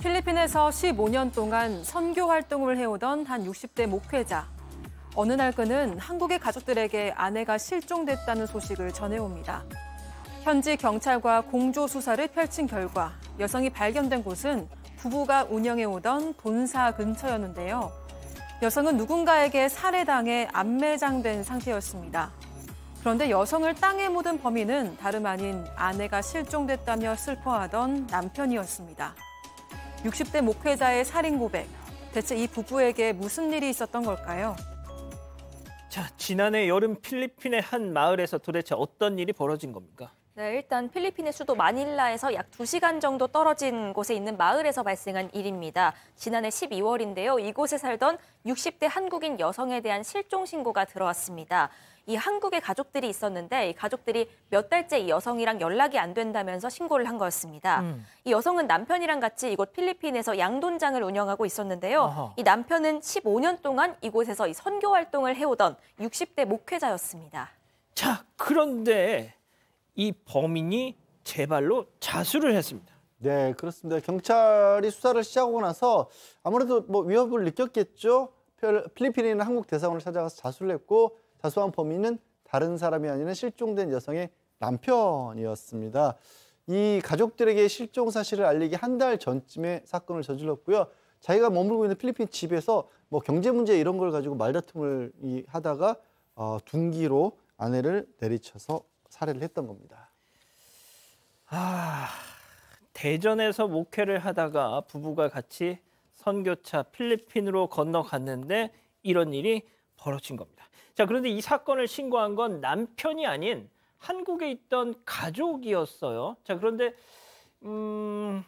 필리핀에서 15년 동안 선교 활동을 해오던 한 60대 목회자. 어느 날 그는 한국의 가족들에게 아내가 실종됐다는 소식을 전해옵니다. 현지 경찰과 공조 수사를 펼친 결과 여성이 발견된 곳은 부부가 운영해오던 본사 근처였는데요. 여성은 누군가에게 살해당해 안매장된 상태였습니다. 그런데 여성을 땅에 묻은 범인은 다름 아닌 아내가 실종됐다며 슬퍼하던 남편이었습니다. 60대 목회자의 살인 고백. 대체 이 부부에게 무슨 일이 있었던 걸까요? 자, 지난해 여름 필리핀의 한 마을에서 도대체 어떤 일이 벌어진 겁니까? 네, 일단 필리핀의 수도 마닐라에서 약 2시간 정도 떨어진 곳에 있는 마을에서 발생한 일입니다. 지난해 12월인데요. 이곳에 살던 60대 한국인 여성에 대한 실종 신고가 들어왔습니다. 이한국에 가족들이 있었는데 이 가족들이 몇 달째 이 여성이랑 연락이 안 된다면서 신고를 한 거였습니다. 음. 이 여성은 남편이랑 같이 이곳 필리핀에서 양돈장을 운영하고 있었는데요. 어허. 이 남편은 15년 동안 이곳에서 이 선교 활동을 해오던 60대 목회자였습니다. 자, 그런데 이 범인이 제발로 자수를 했습니다. 네, 그렇습니다. 경찰이 수사를 시작하고 나서 아무래도 뭐 위협을 느꼈겠죠. 필리핀이나 한국 대사관을 찾아가서 자수를 했고 자수한 범인은 다른 사람이 아니라 실종된 여성의 남편이었습니다. 이 가족들에게 실종 사실을 알리기 한 달 전쯤에 사건을 저질렀고요. 자기가 머물고 있는 필리핀 집에서 뭐 경제 문제 이런 걸 가지고 말다툼을 하다가 어, 둔기로 아내를 내리쳐서 살해를 했던 겁니다. 아, 대전에서 목회를 하다가 부부가 같이 선교차 필리핀으로 건너갔는데 이런 일이 벌어진 겁니다. 자, 그런데 이 사건을 신고한 건 남편이 아닌 한국에 있던 가족이었어요. 자, 그런데 음,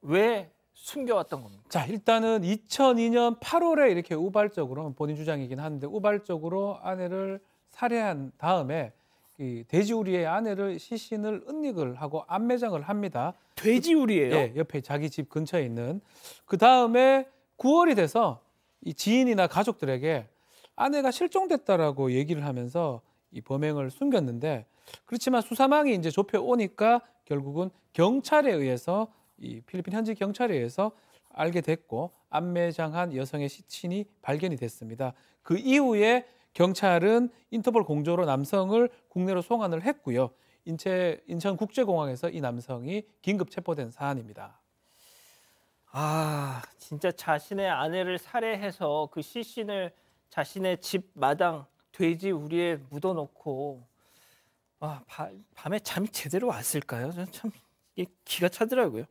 왜 숨겨왔던 겁니까? 자, 일단은 2002년 8월에 이렇게 우발적으로 본인 주장이긴 한데 우발적으로 아내를 살해한 다음에 이 돼지우리의 아내를 시신을 은닉을 하고 암매장을 합니다. 돼지우리예요? 예, 옆에 자기 집 근처에 있는. 그 다음에 9월이 돼서 이 지인이나 가족들에게 아내가 실종됐다라고 얘기를 하면서 이 범행을 숨겼는데 그렇지만 수사망이 이제 좁혀 오니까 결국은 경찰에 의해서 이 필리핀 현지 경찰에 의해서 알게 됐고 안매장한 여성의 시신이 발견이 됐습니다. 그 이후에 경찰은 인터폴 공조로 남성을 국내로 송환을 했고요. 인체, 인천국제공항에서 이 남성이 긴급 체포된 사안입니다. 아, 진짜 자신의 아내를 살해해서 그 시신을 자신의 집 마당 돼지 우리에 묻어놓고 아, 바, 밤에 잠이 제대로 왔을까요? 저는 참 기가 차더라고요.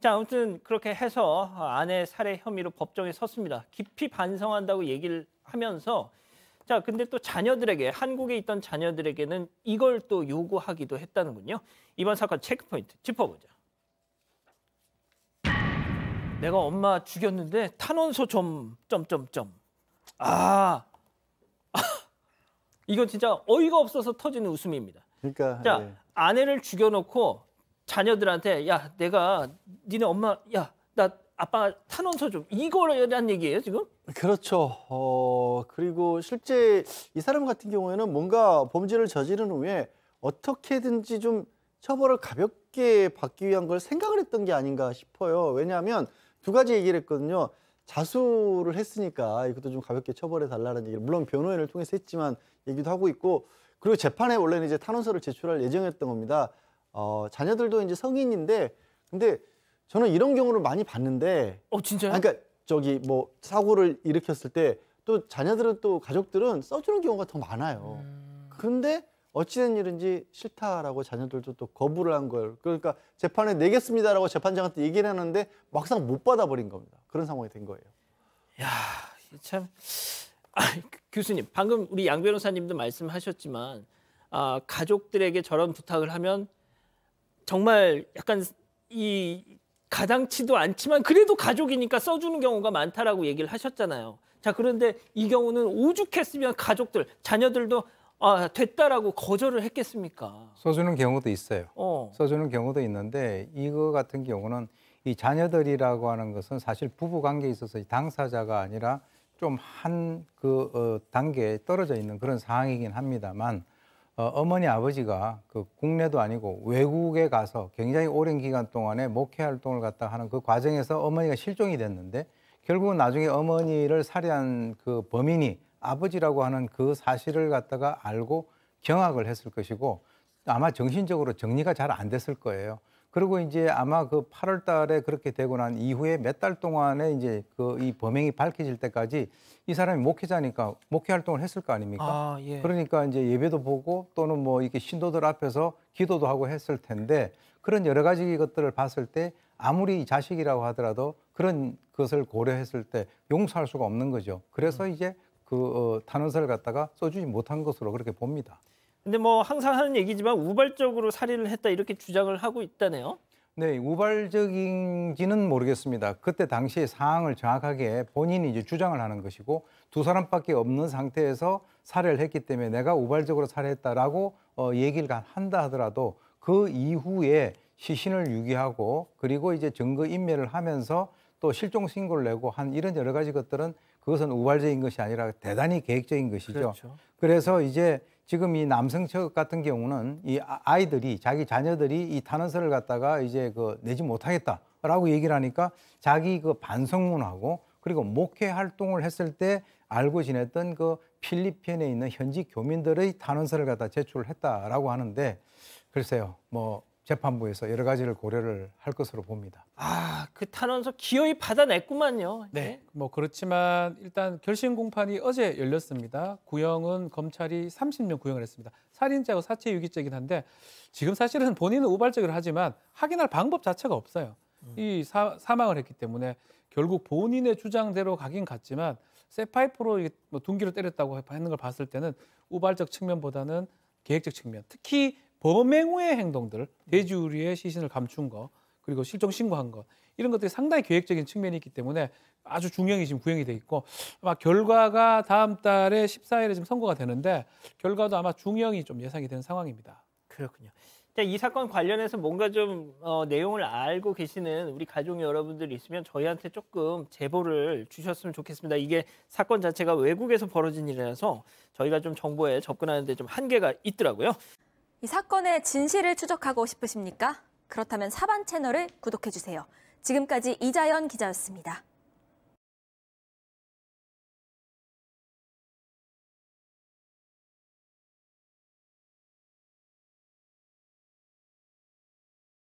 자 아무튼 그렇게 해서 아내 살해 혐의로 법정에 섰습니다. 깊이 반성한다고 얘기를 하면서 자 근데 또 자녀들에게 한국에 있던 자녀들에게는 이걸 또 요구하기도 했다는군요. 이번 사건 체크포인트 짚어보죠. 내가 엄마 죽였는데 탄원서 좀 점점점 아, 아. 이건 진짜 어이가 없어서 터지는 웃음입니다. 그러니까 자 예. 아내를 죽여놓고 자녀들한테 야 내가 니네 엄마 야나 아빠 탄원서 좀 이거란 얘기예요 지금? 그렇죠. 어 그리고 실제 이 사람 같은 경우에는 뭔가 범죄를 저지른 후에 어떻게든지 좀 처벌을 가볍게 받기 위한 걸 생각을 했던 게 아닌가 싶어요. 왜냐하면 두 가지 얘기를 했거든요. 자수를 했으니까 이것도 좀 가볍게 처벌해 달라는 얘기를 물론 변호인을 통해서 했지만 얘기도 하고 있고 그리고 재판에 원래는 이제 탄원서를 제출할 예정이었던 겁니다. 어, 자녀들도 이제 성인인데 근데 저는 이런 경우를 많이 봤는데 어 진짜요? 아, 그러니까 저기 뭐 사고를 일으켰을 때 또 자녀들은 또 가족들은 써주는 경우가 더 많아요. 음... 근데 어찌된 일인지 싫다라고 자녀들도 또 거부를 한 걸 그러니까 재판에 내겠습니다라고 재판장한테 얘기를 하는데 막상 못 받아버린 겁니다. 그런 상황이 된 거예요. 야, 참 아, 교수님 방금 우리 양 변호사님도 말씀하셨지만 아, 가족들에게 저런 부탁을 하면 정말 약간 이 가당치도 않지만 그래도 가족이니까 써주는 경우가 많다라고 얘기를 하셨잖아요. 자 그런데 이 경우는 오죽했으면 가족들 자녀들도 아 됐다라고 거절을 했겠습니까? 써주는 경우도 있어요. 어. 써주는 경우도 있는데 이거 같은 경우는 이 자녀들이라고 하는 것은 사실 부부 관계에 있어서 당사자가 아니라 좀 한그 어, 단계에 떨어져 있는 그런 상황이긴 합니다만 어, 어머니 아버지가 그 국내도 아니고 외국에 가서 굉장히 오랜 기간 동안에 목회 활동을 갖다 하는 그 과정에서 어머니가 실종이 됐는데 결국은 나중에 어머니를 살해한 그 범인이 아버지라고 하는 그 사실을 갖다가 알고 경악을 했을 것이고 아마 정신적으로 정리가 잘 안 됐을 거예요. 그리고 이제 아마 그 8월 달에 그렇게 되고 난 이후에 몇 달 동안에 이제 그 이 범행이 밝혀질 때까지 이 사람이 목회자니까 목회 활동을 했을 거 아닙니까? 아, 예. 그러니까 이제 예배도 보고 또는 뭐 이렇게 신도들 앞에서 기도도 하고 했을 텐데 그런 여러 가지 것들을 봤을 때 아무리 자식이라고 하더라도 그런 것을 고려했을 때 용서할 수가 없는 거죠. 그래서 음. 이제 그 어, 탄원서를 갖다가 써주지 못한 것으로 그렇게 봅니다. 근데 뭐 항상 하는 얘기지만 우발적으로 살인을 했다 이렇게 주장을 하고 있다네요. 네, 우발적인지는 모르겠습니다. 그때 당시의 상황을 정확하게 본인이 이제 주장을 하는 것이고 두 사람밖에 없는 상태에서 살해를 했기 때문에 내가 우발적으로 살해했다라고 어, 얘기를 한다 하더라도 그 이후에 시신을 유기하고 그리고 이제 증거 인멸을 하면서 또 실종 신고를 내고 한 이런 여러 가지 것들은 그것은 우발적인 것이 아니라 대단히 계획적인 것이죠. 그렇죠. 그래서 이제 지금 이 남성 측 같은 경우는 이 아, 아이들이 자기 자녀들이 이 탄원서를 갖다가 이제 그 내지 못하겠다라고 얘기를 하니까 자기 그 반성문하고 그리고 목회 활동을 했을 때 알고 지냈던 그 필리핀에 있는 현지 교민들의 탄원서를 갖다 제출을 했다라고 하는데 글쎄요 뭐 재판부에서 여러 가지를 고려를 할 것으로 봅니다. 아, 그 탄원서 기어이 받아냈구만요. 네. 네. 뭐 그렇지만 일단 결심 공판이 어제 열렸습니다. 구형은 검찰이 30년 구형을 했습니다. 살인죄고 사체 유기죄긴 한데 지금 사실은 본인은 우발적으로 하지만 확인할 방법 자체가 없어요. 음. 이 사, 사망을 했기 때문에 결국 본인의 주장대로 가긴 갔지만 세파이프로 뭐 둔기로 때렸다고 하는 걸 봤을 때는 우발적 측면보다는 계획적 측면, 특히 범행 후의 행동들, 대주우리의 시신을 감춘 것, 그리고 실종 신고한 것 이런 것들이 상당히 계획적인 측면이 있기 때문에 아주 중형이 지금 구형이 돼 있고 아마 결과가 다음 달에 14일에 지금 선고가 되는데 결과도 아마 중형이 좀 예상이 되는 상황입니다. 그렇군요. 자, 이 사건 관련해서 뭔가 좀 어, 내용을 알고 계시는 우리 가족 여러분들이 있으면 저희한테 조금 제보를 주셨으면 좋겠습니다. 이게 사건 자체가 외국에서 벌어진 일이라서 저희가 좀 정보에 접근하는데 좀 한계가 있더라고요. 이 사건의 진실을 추적하고 싶으십니까? 그렇다면 사반 채널을 구독해주세요. 지금까지 이자연 기자였습니다.